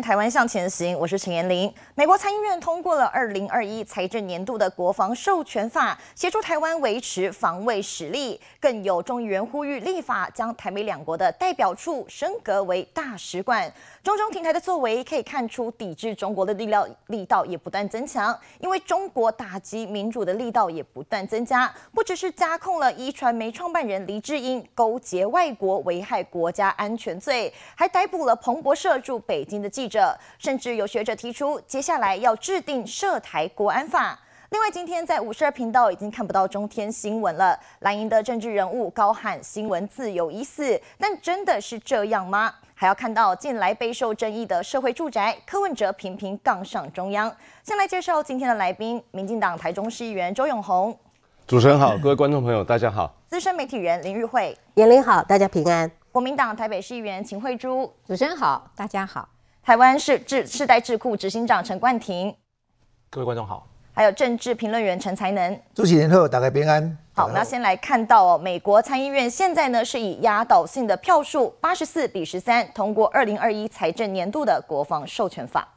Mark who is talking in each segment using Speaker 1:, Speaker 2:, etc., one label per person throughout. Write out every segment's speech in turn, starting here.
Speaker 1: 台湾向前行，我是陈彦霖。美国参议院通过了二零二一财政年度的国防授权法，协助台湾维持防卫实力。更有众议员呼吁立法，将台美两国的代表处升格为大使馆。中中平台的作为可以看出，抵制中国的力量力道也不断增强。因为中国打击民主的力道也不断增加，不只是加控了一传媒创办人黎智英勾结外国危害国家安全罪，还逮捕了彭博社驻北京的记。者，甚至有学者提出，接下来要制定涉台国安法。另外，今天在五十二频道已经看不到中天新闻了。蓝营的政治人物高喊新闻自由已死，但真的是这样吗？还要看到近来备受争议的社会住宅，柯文哲频频杠上中央。先来介绍今天的来宾，民进党台中市议员周永红。
Speaker 2: 主持人好，各位观众朋友大家好。
Speaker 1: 资深媒体人林玉慧，
Speaker 3: 严玲好，大家平安。
Speaker 1: 国民党台北市议员秦惠珠，主持人好，大家好。台湾是智世代智库执行长陈冠廷，各位观众好，还有政治评论员陈才能，祝几年
Speaker 4: 后打开平安。好，那先
Speaker 1: 来看到美国参议院现在呢是以压倒性的票数八十四比十三通过二零二一财政年度的国防授权法。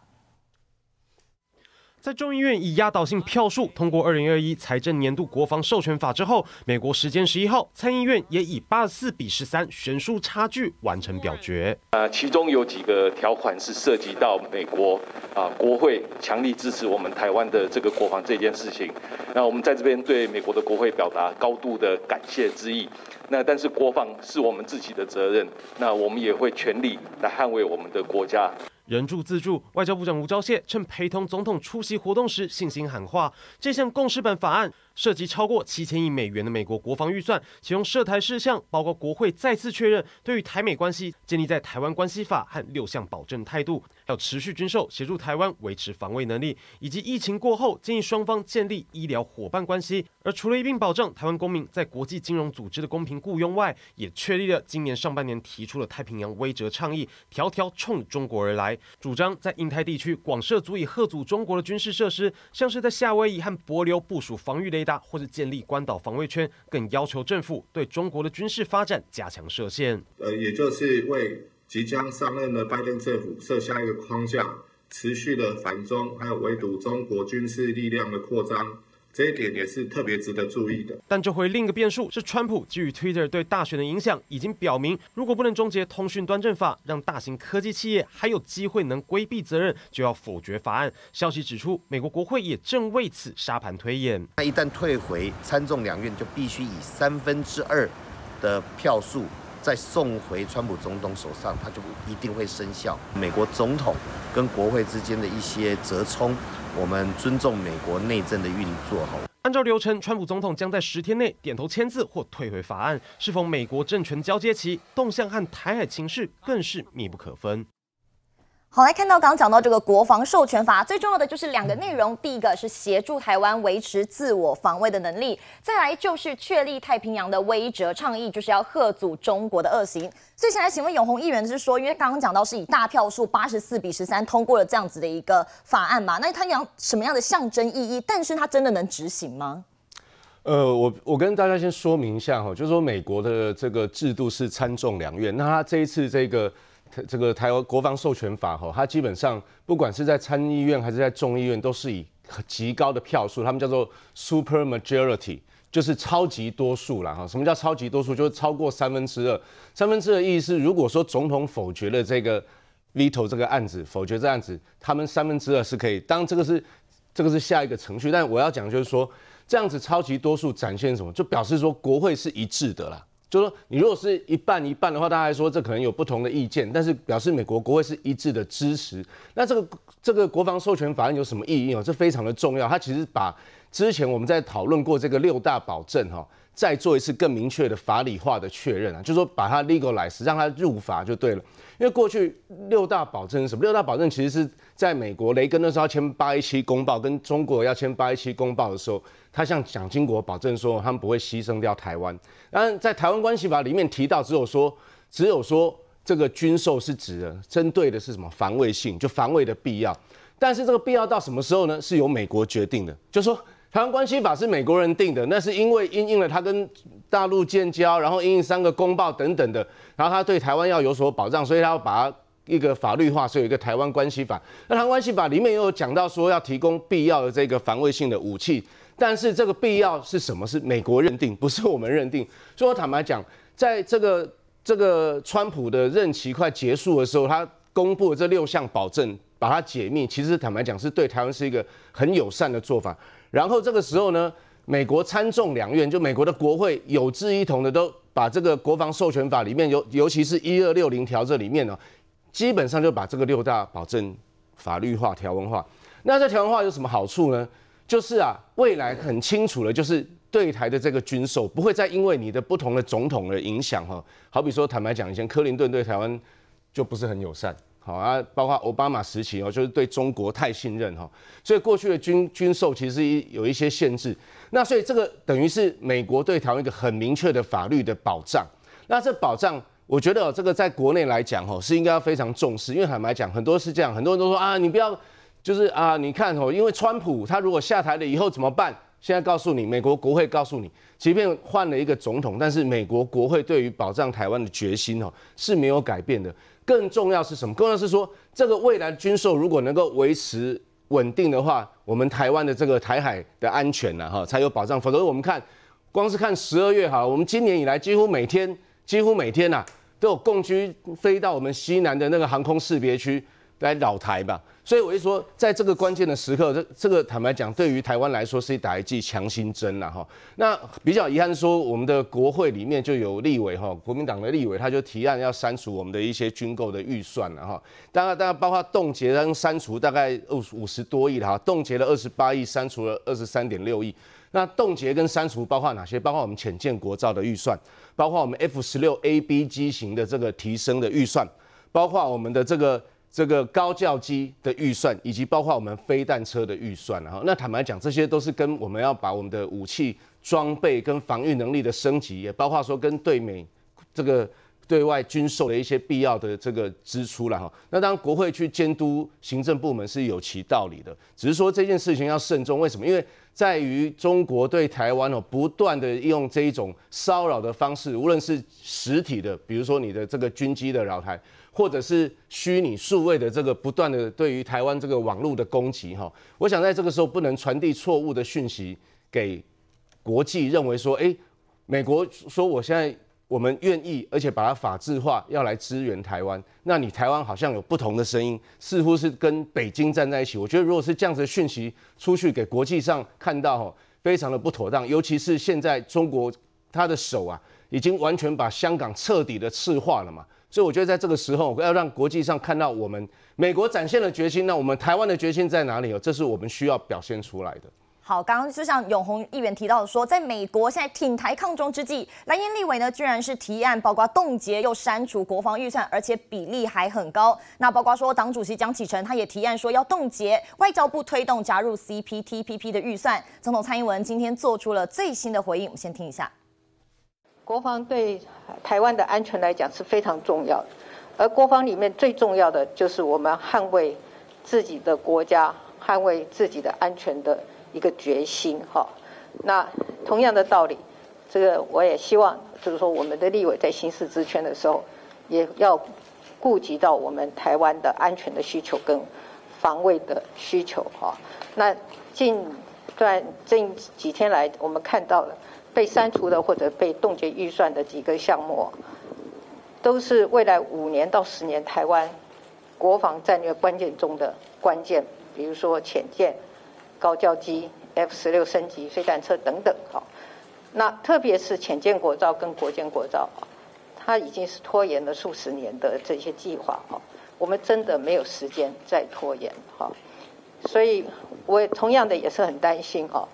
Speaker 5: 在众议院以压倒性票数通过二零二一财政年度国防授权法之后，美国时间十一号，参议院也以八十四比十三悬殊差距完成表
Speaker 2: 决。呃，其中有几个条款是涉及到美国啊，国会强力支持我们台湾的这个国防这件事情。那我们在这边对美国的国会表达高度的感谢之意。那但是国防是我们自己的责任，那我们也会全力来捍卫我们的国家。
Speaker 5: 人助自助，外交部长吴钊燮趁陪同总统出席活动时，信心喊话：这项共识本法案涉及超过七千亿美元的美国国防预算，其中涉台事项包括国会，再次确认对于台美关系建立在台湾关系法和六项保证态度。要持续军售，协助台湾维持防卫能力，以及疫情过后，建议双方建立医疗伙伴关系。而除了一并保障台湾公民在国际金融组织的公平雇佣外，也确立了今年上半年提出的太平洋威则倡议，条条冲中国而来，主张在印太地区广设足以贺阻中国的军事设施，像是在夏威夷和伯琉部署防御雷达，或是建立关岛防卫圈，更要求政府对中国的军事发展加强设限。
Speaker 2: 呃，也就是为。即将上任的拜登政府设下一个框架，持续的反中，还有围堵中国军事力量的扩张，这一点也是特别值得注意的。
Speaker 5: 但这回另一个变数是，川普基于 Twitter 对大选的影响已经表明，如果不能终结通讯端正法，让大型科技企业还有机会能规避责任，就要否决法案。消息指出，美国国会也正为此沙盘推演。那一旦
Speaker 2: 退回参众两院，就必须以三分之二的票数。再送回川普总统手上，他就一定会生效。美国总统跟国会之间的一些折冲，我们尊重美国内政的运作。好，
Speaker 5: 按照流程，川普总统将在十天内点头签字或退回法案。是否美国政权交接期动向和台海情势更是密不可分。
Speaker 1: 好来看到刚刚讲到这个国防授权法，最重要的就是两个内容，第一个是协助台湾维持自我防卫的能力，再来就是确立太平洋的威则倡议，就是要贺阻中国的恶行。所以先在请问永宏议员是说，因为刚刚讲到是以大票数八十四比十三通过了这样子的一个法案嘛？那它有什么样的象征意义？但是它真的能执行吗？
Speaker 2: 呃，我我跟大家先说明一下哈，就是说美国的这个制度是参众两院，那他这一次这个。这个台湾国防授权法哈，它基本上不管是在参议院还是在众议院，都是以极高的票数，他们叫做 super majority，就是超级多数了哈。什么叫超级多数？就是超过三分之二。三分之二意思是，如果说总统否决了这个 veto 这个案子，否决这案子，他们三分之二是可以当这个是这个是下一个程序。但我要讲就是说，这样子超级多数展现什么？就表示说国会是一致的啦。就说你如果是一半一半的话，大家说这可能有不同的意见，但是表示美国国会是一致的支持。那这个这个国防授权法案有什么意义哦？这非常的重要。它其实把之前我们在讨论过这个六大保证哈，再做一次更明确的法理化的确认啊，就说把它 legalize 让它入法就对了。因为过去六大保证什么？六大保证其实是在美国雷根的时候签八一七公报，跟中国要签八一七公报的时候。他向蒋经国保证说，他们不会牺牲掉台湾。当然，在台湾关系法里面提到，只有说，只有说，这个军售是指的，针对的是什么防卫性，就防卫的必要。但是这个必要到什么时候呢？是由美国决定的。就说台湾关系法是美国人定的，那是因为因应了他跟大陆建交，然后因应三个公报等等的，然后他对台湾要有所保障，所以他要把它一个法律化，所以有一个台湾关系法。那台湾关系法里面也有讲到说，要提供必要的这个防卫性的武器。但是这个必要是什么？是美国认定，不是我们认定。所以我坦白讲，在这个这个川普的任期快结束的时候，他公布的这六项保证，把它解密，其实坦白讲，是对台湾是一个很友善的做法。然后这个时候呢，美国参众两院就美国的国会有志一同的，都把这个国防授权法里面尤尤其是一二六零条这里面呢，基本上就把这个六大保证法律化、条文化。那这条文化有什么好处呢？就是啊，未来很清楚了，就是对台的这个军售不会再因为你的不同的总统的影响哈。好比说，坦白讲，以前克林顿对台湾就不是很友善，好啊，包括奥巴马时期哦，就是对中国太信任哈，所以过去的军军售其实一有一些限制。那所以这个等于是美国对台湾一个很明确的法律的保障。那这保障，我觉得这个在国内来讲哈是应该要非常重视，因为坦白讲，很多是这样，很多人都说啊，你不要。就是啊，你看哦，因为川普他如果下台了以后怎么办？现在告诉你，美国国会告诉你，即便换了一个总统，但是美国国会对于保障台湾的决心哦是没有改变的。更重要是什么？更重要是说，这个未来军售如果能够维持稳定的话，我们台湾的这个台海的安全呢，哈才有保障。否则我们看，光是看十二月哈，我们今年以来几乎每天，几乎每天呐都有共军飞到我们西南的那个航空识别区。来扰台吧，所以我就说，在这个关键的时刻，这这个坦白讲，对于台湾来说是一打一剂强心针了哈。那比较遗憾说，我们的国会里面就有立委哈，国民党的立委他就提案要删除我们的一些军购的预算了哈。当然，大家包括冻结跟删除，大概五五十多亿了哈，冻结了二十八亿，删除了二十三点六亿。那冻结跟删除包括哪些？包括我们浅舰国造的预算，包括我们 F 十六 AB 机型的这个提升的预算，包括我们的这个。这个高教机的预算，以及包括我们飞弹车的预算，然后那坦白讲，这些都是跟我们要把我们的武器装备跟防御能力的升级，也包括说跟对美这个对外军售的一些必要的这个支出了哈。那当国会去监督行政部门是有其道理的，只是说这件事情要慎重。为什么？因为在于中国对台湾哦不断的用这一种骚扰的方式，无论是实体的，比如说你的这个军机的扰台。或者是虚拟数位的这个不断的对于台湾这个网络的攻击哈，我想在这个时候不能传递错误的讯息给国际，认为说，哎，美国说我现在我们愿意而且把它法制化，要来支援台湾，那你台湾好像有不同的声音，似乎是跟北京站在一起。我觉得如果是这样子的讯息出去给国际上看到哈，非常的不妥当，尤其是现在中国他的手啊已经完全把香港彻底的赤化了嘛。所以我觉得在这个时候，要让国际上看到我们美国展现的决心，那我们台湾的决心在哪里哦？这是我们需要表现出来的。
Speaker 1: 好，刚刚就像永宏议员提到的说，在美国现在挺台抗中之际，蓝营立委呢居然是提案，包括冻结又删除国防预算，而且比例还很高。那包括说，党主席蒋启成他也提案说要冻结外交部推动加入 C P T P P 的预算。总统蔡英文今天做出了最新的回应，我们先听一下。
Speaker 6: 国防对台湾的安全来讲是非常重要的，而国防里面最重要的就是我们捍卫自己的国家、捍卫自己的安全的一个决心。哈，那同样的道理，这个我也希望，就是说我们的立委在行使职权的时候，也要顾及到我们台湾的安全的需求跟防卫的需求。哈，那近段近几天来，我们看到了。被删除的或者被冻结预算的几个项目，都是未来五年到十年台湾国防战略关键中的关键，比如说潜舰、高教机、F 十六升级、飞弹车等等。好，那特别是潜舰国造跟国舰国造，它已经是拖延了数十年的这些计划。哈，我们真的没有时间再拖延。哈，所以我同样的也是很担心。哈。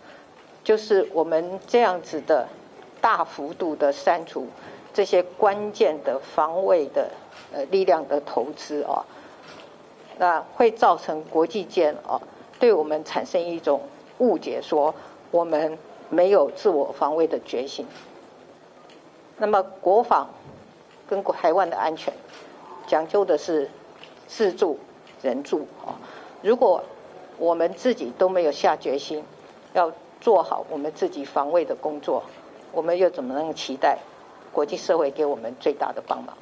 Speaker 6: 就是我们这样子的大幅度的删除这些关键的防卫的呃力量的投资啊，那会造成国际间啊对我们产生一种误解，说我们没有自我防卫的决心。那么国防跟台湾的安全讲究的是自助人助啊，如果我们自己都没有下决心要。做好我们自己防卫的工作，我们又怎么能期待国际社会给我们最大的帮忙？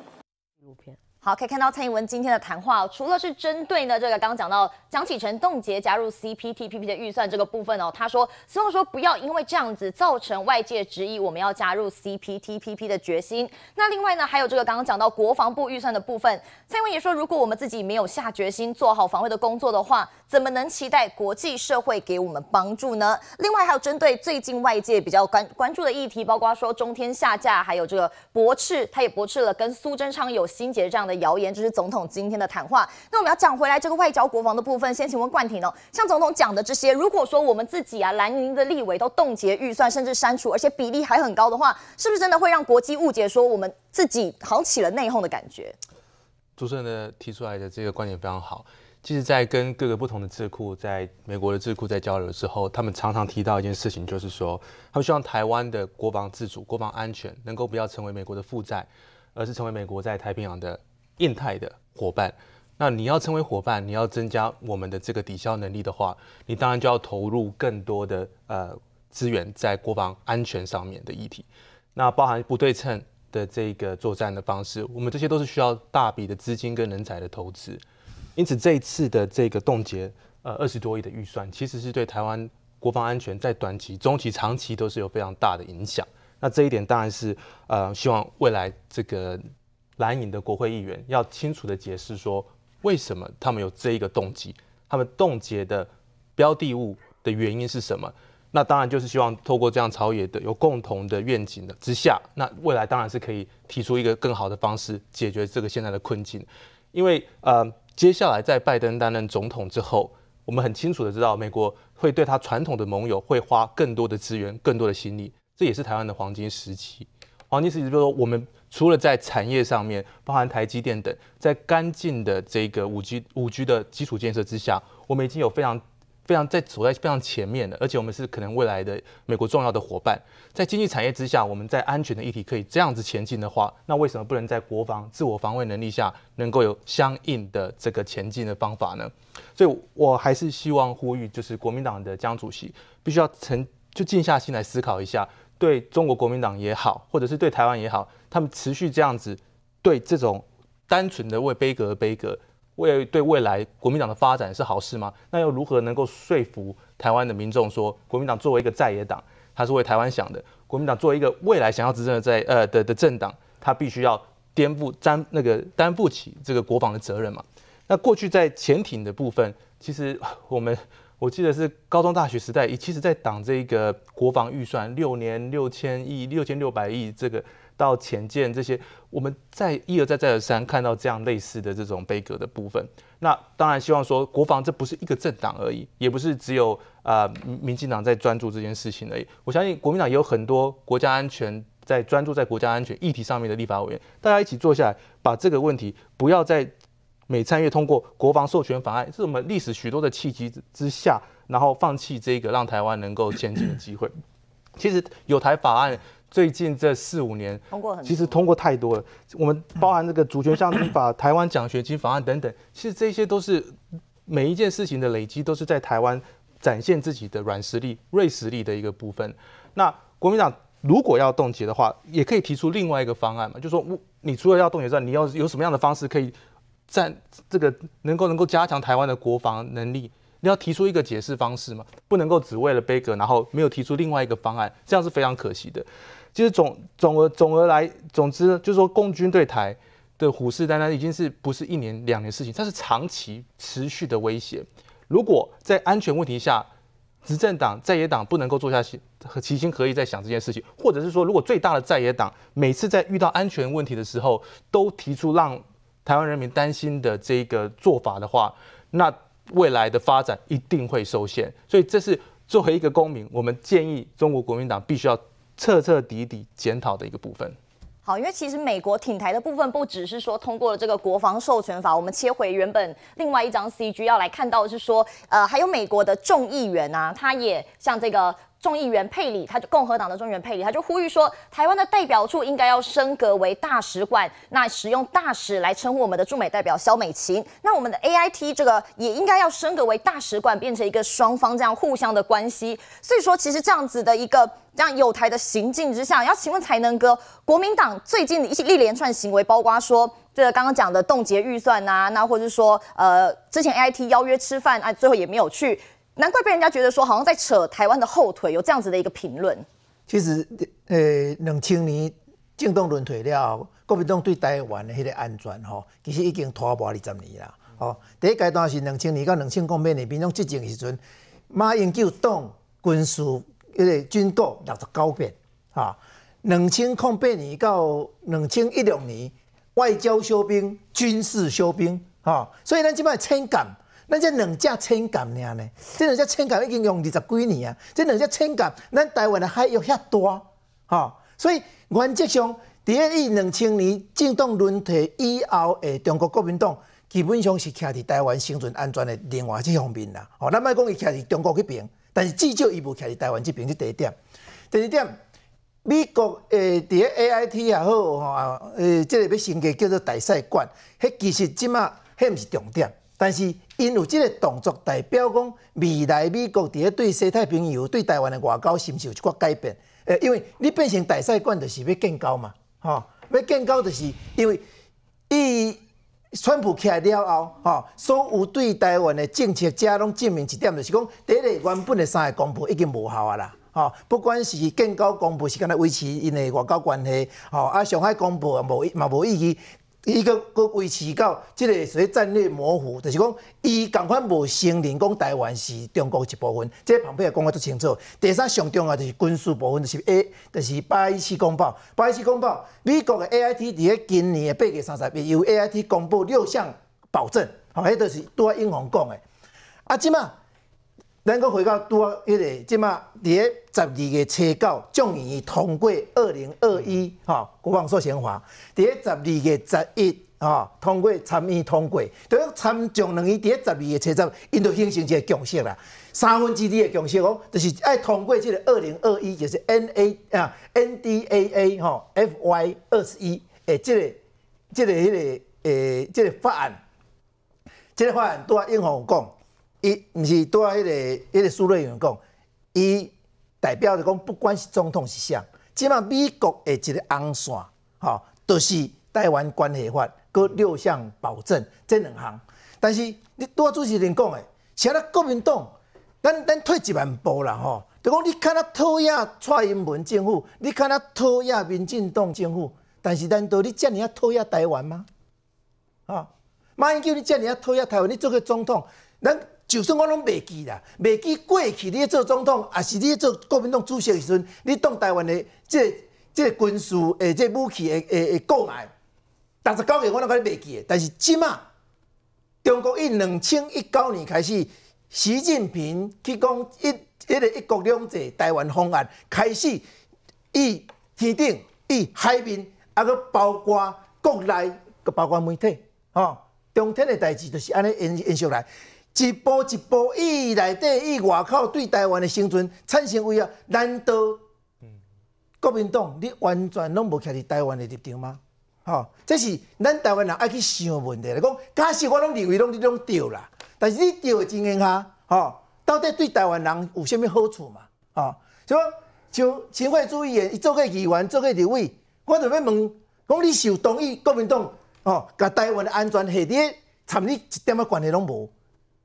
Speaker 1: 纪录片。好，可以看到蔡英文今天的谈话，除了是针对呢这个刚刚讲到蒋启成冻结加入 CPTPP 的预算这个部分哦，他说希望说不要因为这样子造成外界质疑我们要加入 CPTPP 的决心。那另外呢，还有这个刚刚讲到国防部预算的部分，蔡英文也说，如果我们自己没有下决心做好防卫的工作的话，怎么能期待国际社会给我们帮助呢？另外还有针对最近外界比较关关注的议题，包括说中天下架，还有这个驳斥，他也驳斥了跟苏贞昌有心结这样的。谣言就是总统今天的谈话。那我们要讲回来这个外交国防的部分，先请问冠廷哦。像总统讲的这些，如果说我们自己啊，蓝营的立委都冻结预算甚至删除，而且比例还很高的话，是不是真的会让国际误解说我们自己好起了内讧的感觉？
Speaker 7: 主持人提出来的这个观点非常好。其实，在跟各个不同的智库在美国的智库在交流之后，他们常常提到一件事情，就是说他们希望台湾的国防自主、国防安全能够不要成为美国的负债，而是成为美国在太平洋的。印太的伙伴，那你要成为伙伴，你要增加我们的这个抵消能力的话，你当然就要投入更多的呃资源在国防安全上面的议题，那包含不对称的这个作战的方式，我们这些都是需要大笔的资金跟人才的投资，因此这一次的这个冻结呃二十多亿的预算，其实是对台湾国防安全在短期、中期、长期都是有非常大的影响，那这一点当然是呃希望未来这个。蓝营的国会议员要清楚的解释说，为什么他们有这一个动机，他们冻结的标的物的原因是什么？那当然就是希望透过这样朝野的有共同的愿景的之下，那未来当然是可以提出一个更好的方式解决这个现在的困境。因为呃，接下来在拜登担任总统之后，我们很清楚的知道美国会对他传统的盟友会花更多的资源，更多的心力，这也是台湾的黄金时期。黄金时期就是说我们。除了在产业上面，包含台积电等，在干净的这个五 G、五 G 的基础建设之下，我们已经有非常、非常在走在非常前面的，而且我们是可能未来的美国重要的伙伴。在经济产业之下，我们在安全的议题可以这样子前进的话，那为什么不能在国防、自我防卫能力下，能够有相应的这个前进的方法呢？所以我还是希望呼吁，就是国民党的江主席，必须要成就静下心来思考一下。对中国国民党也好，或者是对台湾也好，他们持续这样子对这种单纯的为悲歌而悲歌，为对未来国民党的发展是好事吗？那又如何能够说服台湾的民众说国民党作为一个在野党，他是为台湾想的？国民党作为一个未来想要执政的在呃的的政党，他必须要颠覆担那个担负起这个国防的责任嘛？那过去在潜艇的部分，其实我们。我记得是高中大学时代，其实，在党这个国防预算六年六千亿、六千六百亿，这个到前建这些，我们再一而再、再而三看到这样类似的这种悲歌的部分。那当然，希望说国防这不是一个政党而已，也不是只有啊民进党在专注这件事情而已。我相信国民党也有很多国家安全在专注在国家安全议题上面的立法委员，大家一起坐下来，把这个问题不要再。美参院通过国防授权法案，是我们历史许多的契机之下，然后放弃这个让台湾能够前进的机会。其实有台法案最近这四五年通过，其实通过太多了。我们包含这个主权相征法、台湾奖学金法案等等，其实这些都是每一件事情的累积，都是在台湾展现自己的软实力、锐实力的一个部分。那国民党如果要冻结的话，也可以提出另外一个方案嘛？就说你除了要冻结之外，你要有什么样的方式可以？在这个能够能够加强台湾的国防能力，你要提出一个解释方式嘛？不能够只为了悲歌，然后没有提出另外一个方案，这样是非常可惜的。其实总总而总而来，总之呢，就是说，共军对台的虎视眈眈，已经是不是一年两年事情，它是长期持续的威胁。如果在安全问题下，执政党在野党不能够做下去和齐心合力在想这件事情，或者是说，如果最大的在野党每次在遇到安全问题的时候，都提出让。台湾人民担心的这个做法的话，那未来的发展一定会受限，所以这是作为一个公民，我们建议中国国民党必须要彻彻底底检讨的一个部分。
Speaker 1: 好，因为其实美国挺台的部分不只是说通过了这个国防授权法，我们切回原本另外一张 C G 要来看到是说，呃，还有美国的众议员啊，他也像这个。众议员佩里，他就共和党的众议员佩里，他就呼吁说，台湾的代表处应该要升格为大使馆，那使用大使来称呼我们的驻美代表肖美琴，那我们的 A I T 这个也应该要升格为大使馆，变成一个双方这样互相的关系。所以说，其实这样子的一个这样有台的行径之下，要请问才能哥，国民党最近的一些一连串行为，包括说这个刚刚讲的冻结预算呐，那或者是说呃之前 A I T 邀约吃饭啊，最后也没有去。难怪被人家觉得说好像在扯台湾的后腿，有这样子的一个评论。
Speaker 4: 其实，呃，两千年进动轮退了，国民党对台湾的迄个安全吼，其实已经拖磨二十年了。吼，第一阶段是两千年到两千零八年，民众执政的时阵，马英九党军事个军购六十高变啊，两千零八年到两千一六年，外交休兵，军事休兵啊，所以咱即摆情感。咱只两只千甲尔呢？即两只千甲已经用二十几年啊！即两只千甲，咱台湾的海域遐大，吼，所以原则上，伫咧一两千年政党轮替以后，诶，中国国民党基本上是徛伫台湾生存安全的另外一方面啦。吼，咱卖讲伊徛伫中国迄边，但是至少伊无徛伫台湾即边。即第一点，第二点，美国诶，伫咧 A I T 也好，吼，诶，即个要升级叫做大赛冠，迄其实即马迄毋是重点，但是。因有即个动作，代表讲未来美国伫咧对西太平洋、对台湾的外交，是毋是有一寡改变？诶，因为你变成大使馆，就是要建交嘛，吼，要建交，就是因为伊川普起来了后，吼，所有对台湾的政策，加拢证明一点，就是讲，第一个原本的三个公布已经无效啊啦，吼，不管是建交公布是干若维持因的外交关系，吼，啊，上海公布也无嘛无意义。伊阁阁维持到，即个所谓战略模糊，就是讲伊共款无承认讲台湾是中国一部分。即旁边也讲得足清楚。第三上重要就是军事部分，就是 A，就是拜四公报。拜四公报，美国的 AIT 伫咧今年的八月三十日由 AIT 公布六项保证，吼迄著是拄啊英行讲的。啊，即嘛。咱搁回到拄啊，迄个即嘛，伫咧十二月初九终于通过二零二一，吼国防授权化。伫咧十二月十一，吼通过参议通过，等于参众两院伫咧十二月初十，因就形成一个共识啦。三分之二的共识哦，就是爱通过即个二零二一，就是 N A 啊，N D A A 吼，F Y 二十一，诶，即个即个迄个诶，即个法案，即个法案拄啊，英有讲。伊毋是啊迄个迄个苏瑞勇讲，伊代表着讲，不管是总统是啥，即码美国的一个红线，吼，就是台湾关系法，佮六项保证这两项。但是你啊主席人讲诶，现在国民党，咱咱退一万步啦吼，就讲你看若讨厌蔡英文政府，你看若讨厌民进党政府，但是难道你遮尔啊讨厌台湾吗？啊，马英九你遮尔啊讨厌台湾，你做个总统，咱就算我拢未记啦，未记过去，你做总统，也是你做国民党主席时阵，你当台湾的这这军事，欸这武器的的购买，但是九个我拢甲你未记。的。但是即马，中国一两千一九年开始，习近平去讲一一个一国两制台湾方案开始，以天顶以海面，啊，阁包括国内，阁包括媒体，吼，中天的代志就是安尼延延续来。一步一步，以内底以外口，对台湾的生存产生威胁。难道国民党你完全拢无徛伫台湾的立场吗？吼，这是咱台湾人爱去想问题来讲。假使我拢认为拢你拢对啦，但是你对的情况下，吼，到底对台湾人有啥物好处嘛？啊，就像秦惠珠一伊做过议员，做过地位，我就要问，讲你有同意国民党吼，甲台湾的安全系列，参你一点仔关系拢无。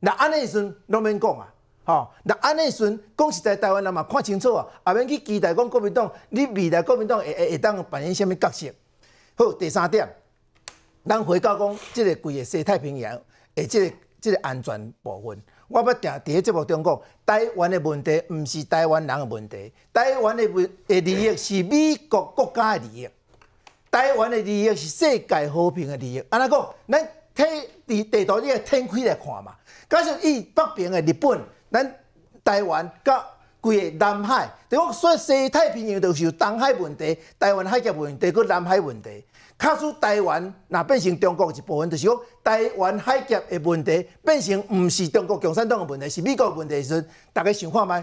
Speaker 4: 那安那时阵拢免讲啊，吼！那安那时阵讲实在，台湾人嘛看清楚啊，也免去期待讲国民党，你未来国民党会会会当扮演什么角色？好，第三点，咱回到讲即个规个西太平洋，诶，即个即个安全部分，我要定伫咧节目中讲，台湾的问题毋是台湾人的问题，台湾的问诶利益是美国国家的利益，台湾的利益是世界和平的利益。安尼讲？咱睇伫地图呢，摊开来看嘛。加上以北平的日本，咱台湾、甲规个南海，等我说西太平洋就是东海问题、台湾海峡问题、佮南海问题。假设台湾若变成中国一部分，就是讲台湾海峡的问题变成毋是中国共产党的问题，是美国问题时，大家想看唛？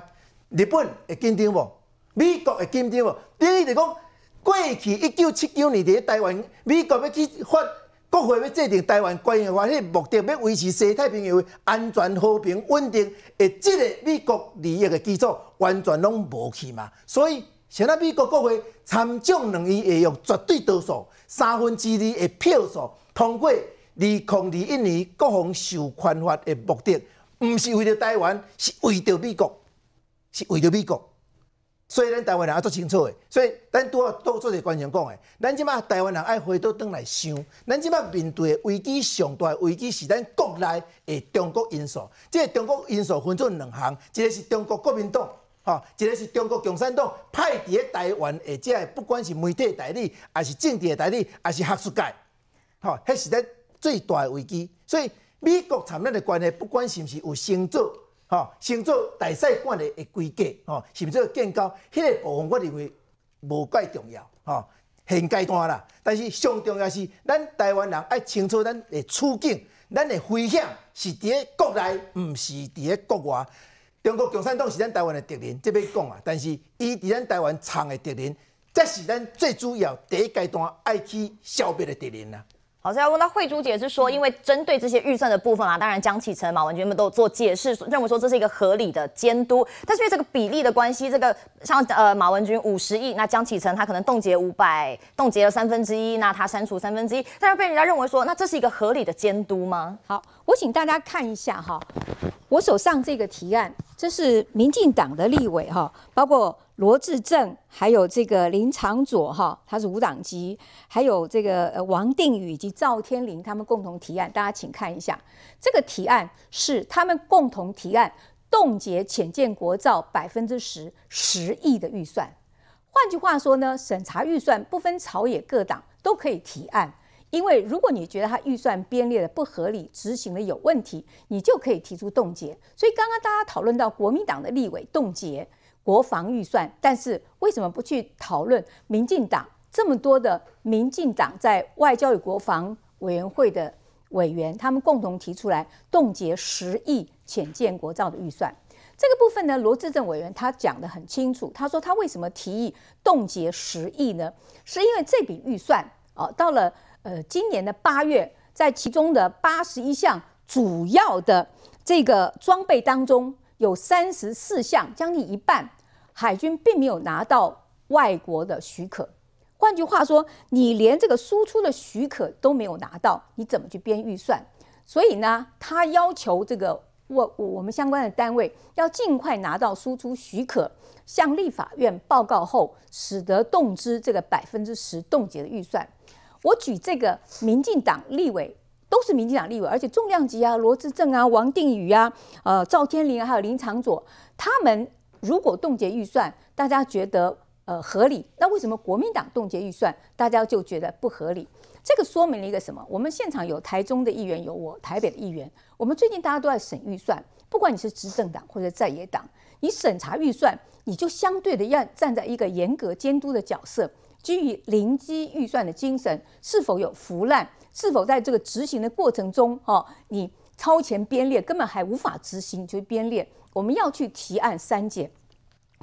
Speaker 4: 日本会紧张无？美国会紧张无？等于就讲过去一九七九年时，台湾美国要去发国会要制定台湾关系法，那目的要维持西太平洋安全、和平、稳定，而即个美国利益的基础完全拢无去嘛。所以，现在美国国会参众两院会用绝对多数三分之二的票数通过二零二一年国防授权法的目的，毋是为了台湾，是为着美国，是为着美国。所以咱台湾人也足清楚诶，所以咱拄好多做个观众讲诶。咱即马台湾人爱回到转来想，咱即马面对诶危机上大危机是咱国内诶中国因素。即个中国因素分做两行，一个是中国国民党，吼，一个是中国共产党派伫咧台湾的即个不管是媒体代理，还是政治诶代理，还是学术界，吼，迄是咱最大诶危机。所以美国参咱的关系，不管是不是有星座。吼，先做大赛馆的规格，吼，甚至建高，迄个部分我认为无怪重要，吼，现阶段啦。但是上重要是咱台湾人爱清楚咱的处境，咱的危险是伫咧国内，毋是伫咧国外。中国共产党是咱台湾的敌人，这边讲啊，但是伊伫咱台湾藏的敌人，则是咱最主要第一阶段爱去消灭的敌人呐。
Speaker 1: 好，现要问到慧珠姐是说，因为针对这些预算的部分啊，当然江启澄、马文君们都做解释，认为说这是一个合理的监督。但是因为这个比例的关系，这个像呃马文君五十亿，那江启澄他可能冻结五百，冻结了三分之一，那他删除三分之一，但是被人
Speaker 8: 家认为说，那这是一个合理的监督吗？好，我请大家看一下哈，我手上这个提案。这是民进党的立委哈，包括罗志正，还有这个林长佐哈，他是无党籍，还有这个王定宇以及赵天麟他们共同提案，大家请看一下，这个提案是他们共同提案冻结浅建国造百分之十十亿的预算，换句话说呢，审查预算不分朝野各党都可以提案。因为如果你觉得他预算编列的不合理，执行的有问题，你就可以提出冻结。所以刚刚大家讨论到国民党的立委冻结国防预算，但是为什么不去讨论民进党这么多的民进党在外交与国防委员会的委员，他们共同提出来冻结十亿浅建国造的预算？这个部分呢，罗志政委员他讲得很清楚，他说他为什么提议冻结十亿呢？是因为这笔预算啊，到了。呃，今年的八月，在其中的八十一项主要的这个装备当中，有三十四项将近一半海军并没有拿到外国的许可。换句话说，你连这个输出的许可都没有拿到，你怎么去编预算？所以呢，他要求这个我我们相关的单位要尽快拿到输出许可，向立法院报告后，使得动之这个百分之十冻结的预算。我举这个民进党立委都是民进党立委，而且重量级啊，罗志正啊、王定宇啊、呃赵天麟，还有林长佐，他们如果冻结预算，大家觉得呃合理，那为什么国民党冻结预算，大家就觉得不合理？这个说明了一个什么？我们现场有台中的议员，有我台北的议员，我们最近大家都在审预算，不管你是执政党或者在野党，你审查预算，你就相对的要站在一个严格监督的角色。基于零基预算的精神，是否有腐烂？是否在这个执行的过程中，哈，你超前编列，根本还无法执行就编列？我们要去提案删减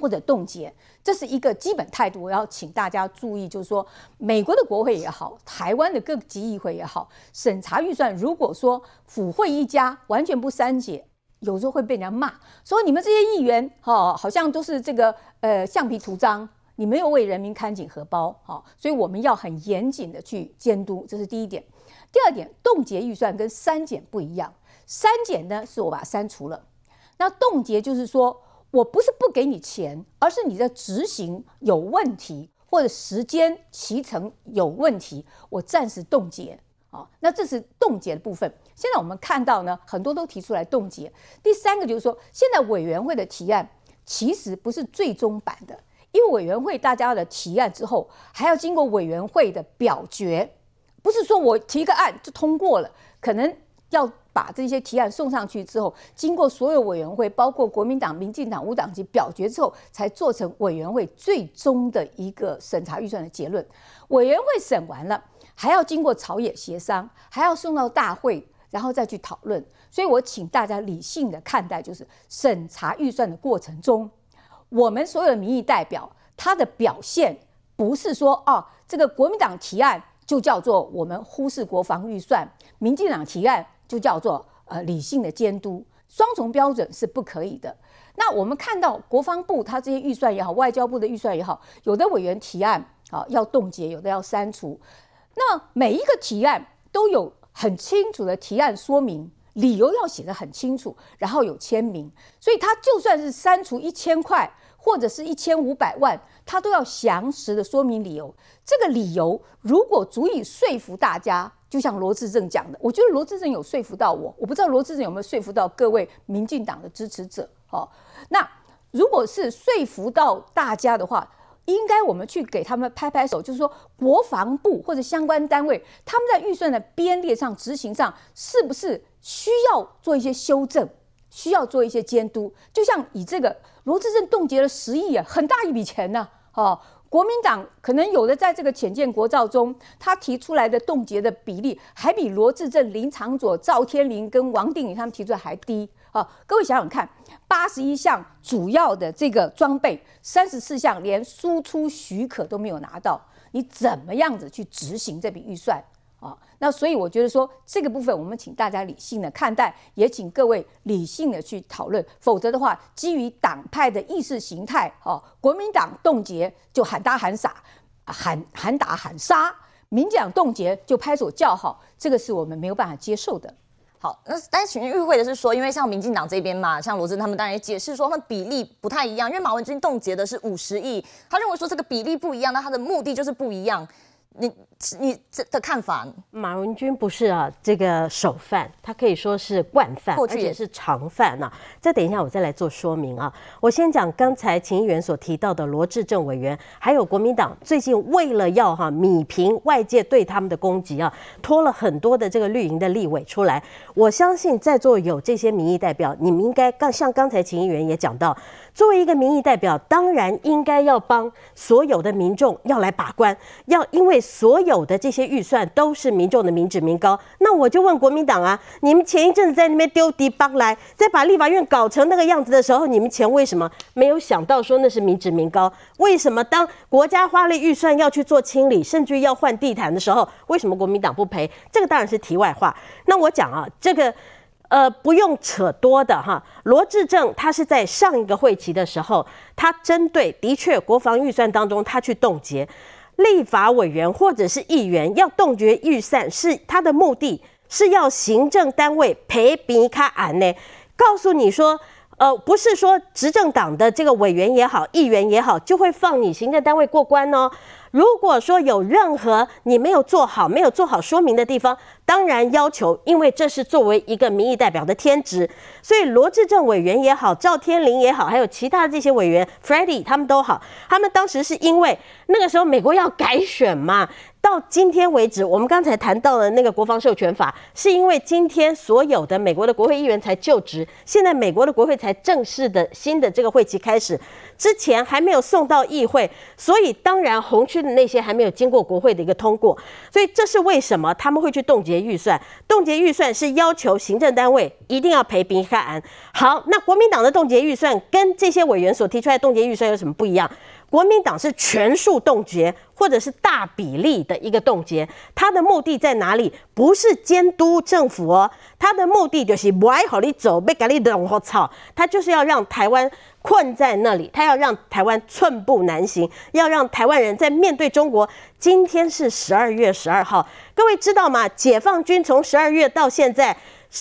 Speaker 8: 或者冻结，这是一个基本态度。我要请大家注意，就是说，美国的国会也好，台湾的各级议会也好，审查预算，如果说府会一家完全不删减，有时候会被人家骂，说你们这些议员，哈，好像都是这个呃橡皮图章。你没有为人民看紧荷包，好，所以我们要很严谨的去监督，这是第一点。第二点，冻结预算跟删减不一样。删减呢，是我把它删除了；那冻结就是说我不是不给你钱，而是你的执行有问题，或者时间骑程有问题，我暂时冻结。好，那这是冻结的部分。现在我们看到呢，很多都提出来冻结。第三个就是说，现在委员会的提案其实不是最终版的。因为委员会大家的提案之后，还要经过委员会的表决，不是说我提个案就通过了，可能要把这些提案送上去之后，经过所有委员会，包括国民党、民进党、无党籍表决之后，才做成委员会最终的一个审查预算的结论。委员会审完了，还要经过朝野协商，还要送到大会，然后再去讨论。所以我请大家理性的看待，就是审查预算的过程中。我们所有的民意代表，他的表现不是说啊，这个国民党提案就叫做我们忽视国防预算，民进党提案就叫做呃理性的监督，双重标准是不可以的。那我们看到国防部他这些预算也好，外交部的预算也好，有的委员提案啊要冻结，有的要删除，那每一个提案都有很清楚的提案说明。理由要写得很清楚，然后有签名，所以他就算是删除一千块或者是一千五百万，他都要详实的说明理由。这个理由如果足以说服大家，就像罗志正讲的，我觉得罗志正有说服到我，我不知道罗志正有没有说服到各位民进党的支持者。好，那如果是说服到大家的话。应该我们去给他们拍拍手，就是说，国防部或者相关单位，他们在预算的编列上、执行上，是不是需要做一些修正，需要做一些监督？就像以这个罗志政冻结了十亿啊，很大一笔钱呢。哦，国民党可能有的在这个浅见国造中，他提出来的冻结的比例还比罗志政、林长佐、赵天麟跟王定宇他们提出的还低。哦，各位想想看。八十一项主要的这个装备，三十四项连输出许可都没有拿到，你怎么样子去执行这笔预算啊？那所以我觉得说，这个部分我们请大家理性的看待，也请各位理性的去讨论。否则的话，基于党派的意识形态，哦，国民党冻结就喊打喊杀，喊喊打喊杀；民讲冻结就拍手叫好，这个是我们没有办法接受的。好，那但是群议会的是说，因为像民进党这边嘛，像
Speaker 1: 罗致他们当然也解释说，他们比例不太一样，因为马文君冻结的是五十亿，他认为说这个比例不一样，那他的目的就是不一样。你。你这的看法，马
Speaker 3: 文君不是啊，这个首犯，他可以说是惯犯，而且是常犯呢。再等一下，我再来做说明啊。我先讲刚才秦议员所提到的罗志政委员，还有国民党最近为了要哈米平外界对他们的攻击啊，拖了很多的这个绿营的立委出来。我相信在座有这些民意代表，你们应该刚像刚才秦议员也讲到，作为一个民意代表，当然应该要帮所有的民众要来把关，要因为所有。有的这些预算都是民众的民脂民膏，那我就问国民党啊，你们前一阵子在那边丢迪邦来，在把立法院搞成那个样子的时候，你们前为什么没有想到说那是民脂民膏？为什么当国家花了预算要去做清理，甚至要换地毯的时候，为什么国民党不赔？这个当然是题外话。那我讲啊，这个呃不用扯多的哈。罗志政他是在上一个会期的时候，他针对的确国防预算当中他去冻结。立法委员或者是议员要冻结预算，是他的目的，是要行政单位赔比卡案呢？告诉你说，呃，不是说执政党的这个委员也好，议员也好，就会放你行政单位过关哦。如果说有任何你没有做好、没有做好说明的地方，当然要求，因为这是作为一个民意代表的天职。所以罗志政委员也好，赵天麟也好，还有其他这些委员 f r e d d y 他们都好，他们当时是因为那个时候美国要改选嘛。到今天为止，我们刚才谈到了那个国防授权法，是因为今天所有的美国的国会议员才就职，现在美国的国会才正式的新的这个会期开始，之前还没有送到议会，所以当然红区的那些还没有经过国会的一个通过，所以这是为什么他们会去冻结预算？冻结预算是要求行政单位一定要赔兵海安。好，那国民党的冻结预算跟这些委员所提出来的冻结预算有什么不一样？国民党是全数冻结，或者是大比例的一个冻结，它的目的在哪里？不是监督政府哦，它的目的就是不爱好你走，不给你动，我操！他就是要让台湾困在那里，他要让台湾寸步难行，要让台湾人在面对中国。今天是十二月十二号，各位知道吗？解放军从十二月到现在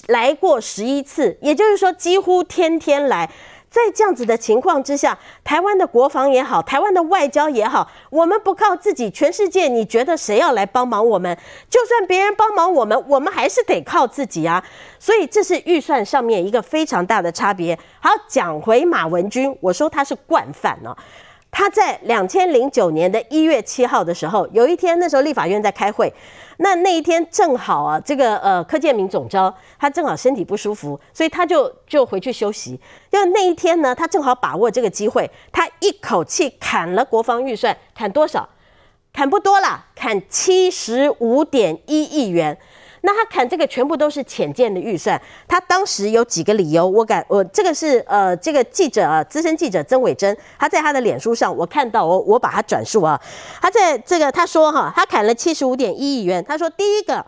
Speaker 3: 来过十一次，也就是说几乎天天来。在这样子的情况之下，台湾的国防也好，台湾的外交也好，我们不靠自己，全世界你觉得谁要来帮忙我们？就算别人帮忙我们，我们还是得靠自己啊。所以这是预算上面一个非常大的差别。好，讲回马文君，我说他是惯犯呢。他在两千零九年的一月七号的时候，有一天，那时候立法院在开会，那那一天正好啊，这个呃柯建明总招他正好身体不舒服，所以他就就回去休息。就那一天呢，他正好把握这个机会，他一口气砍了国防预算，砍多少？砍不多啦，砍七十五点一亿元。那他砍这个全部都是浅见的预算，他当时有几个理由，我感我这个是呃这个记者啊，资深记者曾伟珍，他在他的脸书上我看到哦，我把他转述啊，他在这个他说哈，他砍了七十五点一亿元，他说第一个，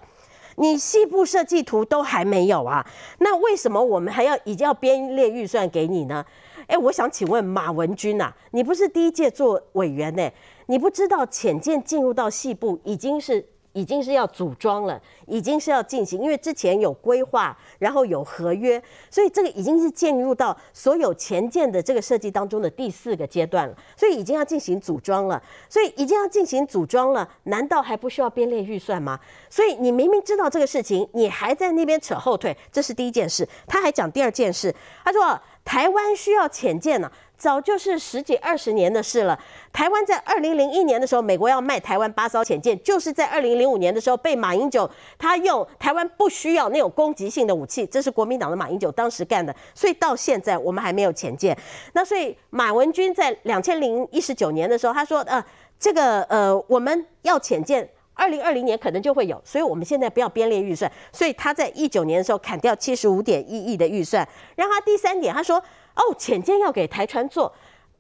Speaker 3: 你细部设计图都还没有啊，那为什么我们还要已经要编列预算给你呢？哎，我想请问马文君呐，你不是第一届做委员呢，你不知道浅见进入到细部已经是。已经是要组装了，已经是要进行，因为之前有规划，然后有合约，所以这个已经是进入到所有潜舰的这个设计当中的第四个阶段了，所以已经要进行组装了，所以已经要进行组装了，难道还不需要编列预算吗？所以你明明知道这个事情，你还在那边扯后腿，这是第一件事。他还讲第二件事，他说台湾需要潜舰了。早就是十几二十年的事了。台湾在二零零一年的时候，美国要卖台湾八艘潜舰，就是在二零零五年的时候被马英九他用台湾不需要那种攻击性的武器，这是国民党的马英九当时干的。所以到现在我们还没有潜舰。那所以马文君在两千零一十九年的时候他说，呃，这个呃我们要潜舰，二零二零年可能就会有。所以我们现在不要编列预算。所以他在一九年的时候砍掉七十五点一亿的预算。然后他第三点他说。哦，浅见要给台船做，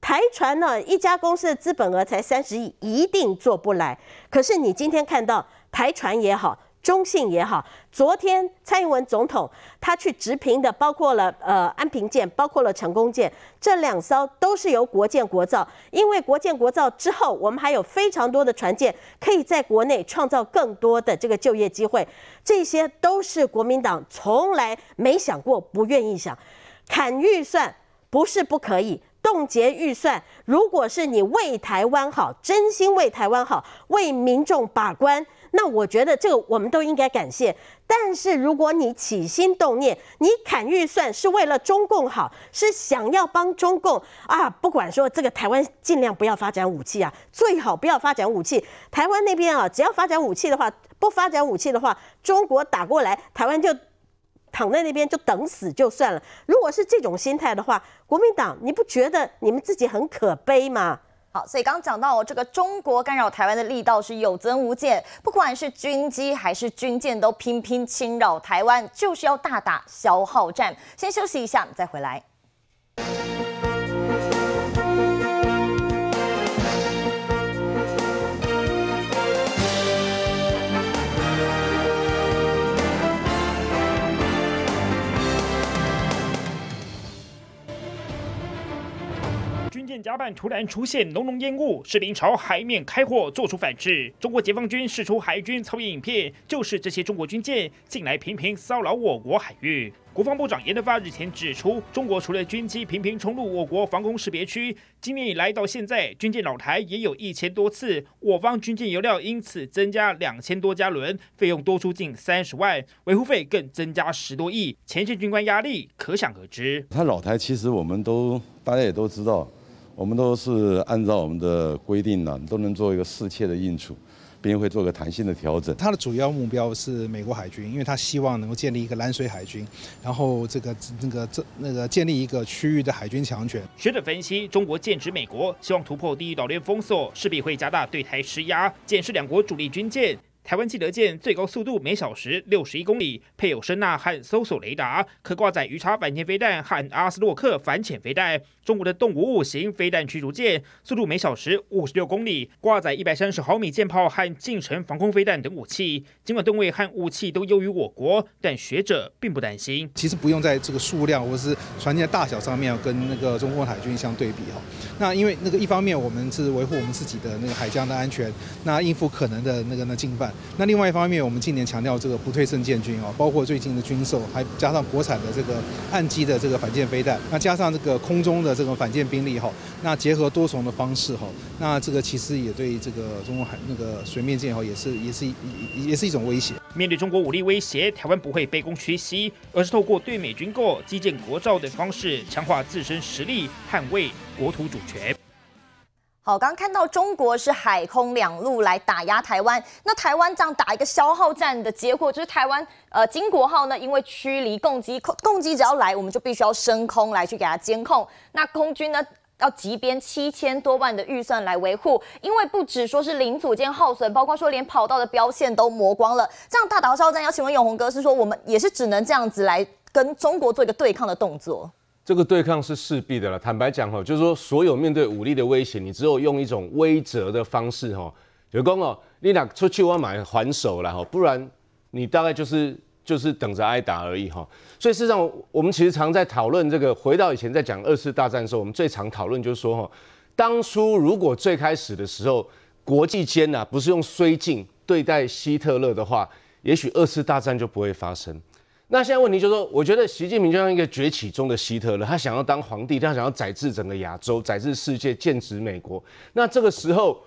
Speaker 3: 台船呢一家公司的资本额才三十亿，一定做不来。可是你今天看到台船也好，中信也好，昨天蔡英文总统他去直评的，包括了呃安平舰，包括了成功舰，这两艘都是由国建国造。因为国建国造之后，我们还有非常多的船舰可以在国内创造更多的这个就业机会，这些都是国民党从来没想过、不愿意想砍预算。不是不可以冻结预算。如果是你为台湾好，真心为台湾好，为民众把关，那我觉得这个我们都应该感谢。但是如果你起心动念，你砍预算是为了中共好，是想要帮中共啊？不管说这个台湾尽量不要发展武器啊，最好不要发展武器。台湾那边啊，只要发展武器的话，不发展武器的话，中国打过来，台湾就。躺在那边就等死就算了。如果是这种心态的话，国民党你不觉得你们自己很可悲吗？
Speaker 1: 好，所以刚刚讲到这个中国干扰台湾的力道是有增无减，不管是军机还是军舰都频频侵扰台湾，就是要大打消耗战。先休息一下，再回来。
Speaker 9: 舰甲板突然出现浓浓烟雾，士兵朝海面开火，做出反制。中国解放军释出海军操演影片，就是这些中国军舰近来频频骚扰我国海域。国防部长严德发日前指出，中国除了军机频频冲入我国防空识别区，今年以来到现在，军舰老台也有一千多次，我方军舰油料因此增加两千多加仑，费用多出近三十万，维护费更增加十多亿，前线军官压力可想而知。
Speaker 2: 他老台其实我们都大家也都知道。我们都是按照我们的规定呢，都能做一个适切的应处，并会做个弹性的调整。他的主要目标是美国海军，
Speaker 7: 因为他希望能够建立一个蓝水海军，然后这个那个这那个建立一个区域的海军强权。
Speaker 9: 学者分析，中国剑指美国，希望突破第一岛链封锁，势必会加大对台施压，检视两国主力军舰。台湾记德舰最高速度每小时六十一公里，配有声呐和搜索雷达，可挂载鱼叉反舰飞弹和阿斯洛克反潜飞弹。中国的动五型飞弹驱逐舰速度每小时五十六公里，挂载一百三十毫米舰炮和近程防空飞弹等武器。尽管吨位和武器都优于我国，但学者并不担心。
Speaker 7: 其实不用在这个数量或是船舰大小上面跟那个中国海军相对比哈。那因为那个一方面我们是维护我们自己的那个海疆的安全，那应付可能的那个那进犯。那另外一方面，我们近年强调这个不退胜建军哦，包括最近的军售，还加上国产的这个岸基的这个反舰飞弹，那加上这个空中的这种反舰兵力哈，那结合多重的方式哈，那这个其实也对这个中国海那个水面舰哈，也是也是也是一种威胁。
Speaker 9: 面对中国武力威胁，台湾不会卑躬屈膝，而是透过对美军购、击剑国造的方式，强化自身实力，捍卫国土主权。
Speaker 1: 好，刚看到中国是海空两路来打压台湾，那台湾这样打一个消耗战的结果，就是台湾呃金国号呢，因为距离共机共机只要来，我们就必须要升空来去给它监控。那空军呢要集编七千多万的预算来维护，因为不止说是零组件耗损，包括说连跑道的标线都磨光了。这样大打消耗战，要请问永宏哥，是说我们也是只能这样子来跟中国做一个对抗的动作？
Speaker 2: 这个对抗是势必的了。坦白讲哈，就是说，所有面对武力的威胁，你只有用一种威慑的方式哈。有功哦，你俩出去我马还手了哈，不然你大概就是就是等着挨打而已哈。所以事实上，我们其实常在讨论这个。回到以前在讲二次大战的时候，我们最常讨论就是说哈，当初如果最开始的时候国际间呐不是用绥靖对待希特勒的话，也许二次大战就不会发生。那现在问题就是说，我觉得习近平就像一个崛起中的希特勒，他想要当皇帝，他想要宰制整个亚洲，宰制世界，剑指美国。那这个时候，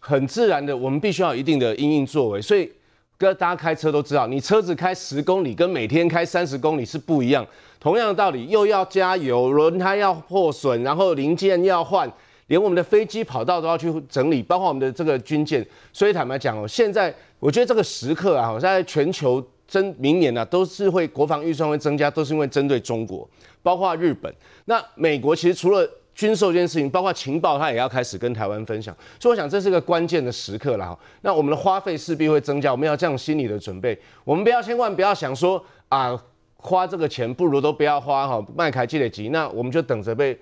Speaker 2: 很自然的，我们必须要一定的应应作为。所以，哥，大家开车都知道，你车子开十公里跟每天开三十公里是不一样。同样的道理，又要加油，轮胎要破损，然后零件要换，连我们的飞机跑道都要去整理，包括我们的这个军舰。所以坦白讲哦，现在我觉得这个时刻啊，在全球。增明年呢都是会国防预算会增加，都是因为针对中国，包括日本。那美国其实除了军售这件事情，包括情报它也要开始跟台湾分享。所以我想这是个关键的时刻了。那我们的花费势必会增加，我们要这样心理的准备。我们不要千万不要想说啊，花这个钱不如都不要花哈，卖开积累级，那我们就等着被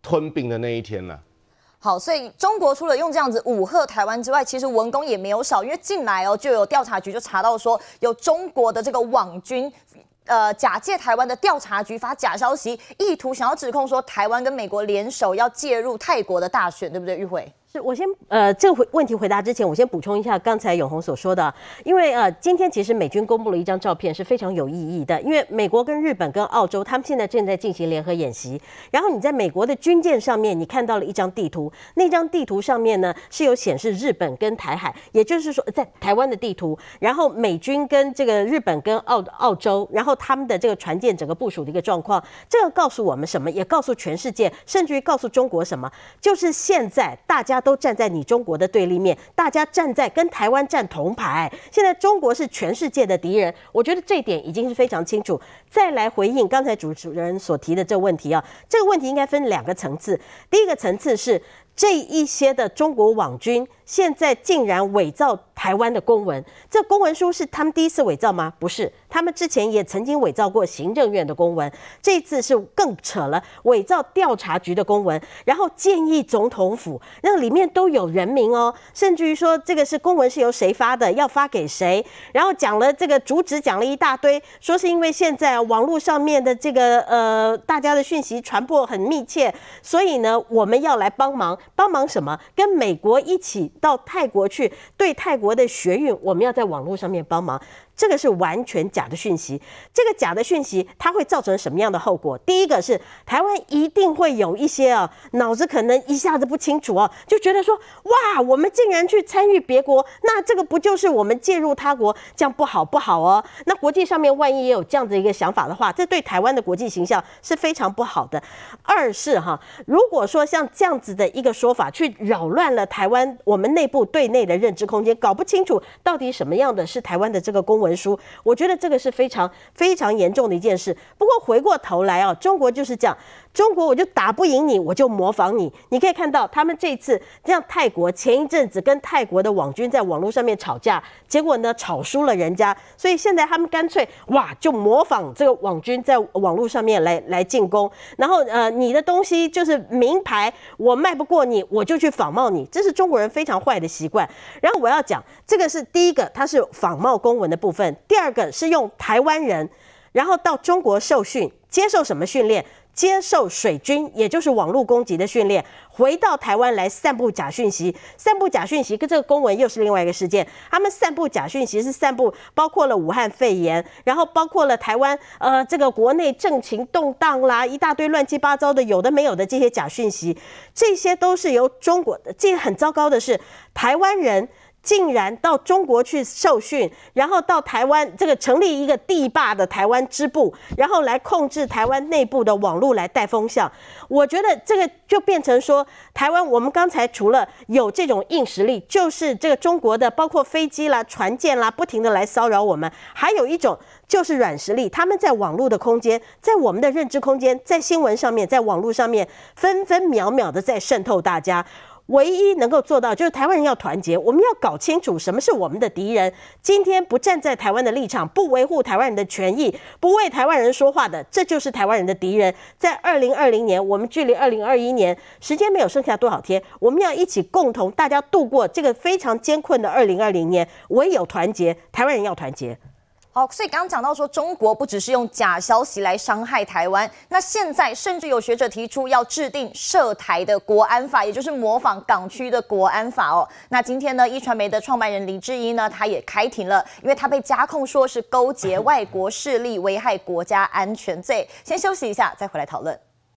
Speaker 2: 吞并的那一天了。
Speaker 1: 好，所以中国除了用这样子武吓台湾之外，其实文工也没有少。因为进来哦，就有调查局就查到说，有中国的这个网军，呃，假借台湾的调查局发假消息，意图想要指控说台湾跟美国联手要介入泰国的大选，对不对？玉慧？我先
Speaker 3: 呃，这个回问题回答之前，我先补充一下刚才永红所说的，因为呃，今天其实美军公布了一张照片是非常有意义的，因为美国跟日本跟澳洲，他们现在正在进行联合演习。然后你在美国的军舰上面，你看到了一张地图，那张地图上面呢是有显示日本跟台海，也就是说在台湾的地图。然后美军跟这个日本跟澳澳洲，然后他们的这个船舰整个部署的一个状况，这个告诉我们什么？也告诉全世界，甚至于告诉中国什么？就是现在大家都。都站在你中国的对立面，大家站在跟台湾站同牌。现在中国是全世界的敌人，我觉得这点已经是非常清楚。再来回应刚才主持人所提的这个问题啊，这个问题应该分两个层次。第一个层次是这一些的中国网军。现在竟然伪造台湾的公文，这公文书是他们第一次伪造吗？不是，他们之前也曾经伪造过行政院的公文，这次是更扯了，伪造调查局的公文，然后建议总统府，那里面都有人名哦，甚至于说这个是公文是由谁发的，要发给谁，然后讲了这个主旨，讲了一大堆，说是因为现在网络上面的这个呃大家的讯息传播很密切，所以呢我们要来帮忙，帮忙什么？跟美国一起。到泰国去，对泰国的学运，我们要在网络上面帮忙。这个是完全假的讯息，这个假的讯息它会造成什么样的后果？第一个是台湾一定会有一些啊脑子可能一下子不清楚哦，就觉得说哇，我们竟然去参与别国，那这个不就是我们介入他国，这样不好不好哦。那国际上面万一也有这样的一个想法的话，这对台湾的国际形象是非常不好的。二是哈，如果说像这样子的一个说法去扰乱了台湾我们内部对内的认知空间，搞不清楚到底什么样的是台湾的这个公文。文书，我觉得这个是非常非常严重的一件事。不过回过头来啊，中国就是讲。中国我就打不赢你，我就模仿你。你可以看到他们这次像泰国前一阵子跟泰国的网军在网络上面吵架，结果呢吵输了人家，所以现在他们干脆哇就模仿这个网军在网络上面来来进攻。然后呃，你的东西就是名牌，我卖不过你，我就去仿冒你。这是中国人非常坏的习惯。然后我要讲这个是第一个，它是仿冒公文的部分；第二个是用台湾人，然后到中国受训，接受什么训练？接受水军，也就是网络攻击的训练，回到台湾来散布假讯息。散布假讯息跟这个公文又是另外一个事件。他们散布假讯息是散布，包括了武汉肺炎，然后包括了台湾，呃，这个国内政情动荡啦，一大堆乱七八糟的，有的没有的这些假讯息，这些都是由中国的。这很糟糕的是，台湾人。竟然到中国去受训，然后到台湾这个成立一个地霸的台湾支部，然后来控制台湾内部的网络来带风向。我觉得这个就变成说，台湾我们刚才除了有这种硬实力，就是这个中国的包括飞机啦、船舰啦，不停的来骚扰我们，还有一种就是软实力，他们在网络的空间，在我们的认知空间，在新闻上面，在网络上面分分秒秒的在渗透大家。唯一能够做到就是台湾人要团结，我们要搞清楚什么是我们的敌人。今天不站在台湾的立场，不维护台湾人的权益，不为台湾人说话的，这就是台湾人的敌人。在二零二零年，我们距离二零二一年时间没有剩下多少天，我们要一起共同大家度过这个非常艰困的二零二零年，唯有团结，台湾人要团结。
Speaker 1: 好，所以刚刚讲到说，中国不只是用假消息来伤害台湾，那现在甚至有学者提出要制定涉台的国安法，也就是模仿港区的国安法哦。那今天呢，一传媒的创办人林志英呢，他也开庭了，因为他被加控说是勾结外国势力危害国家安全罪。先休息一下，再回来讨论。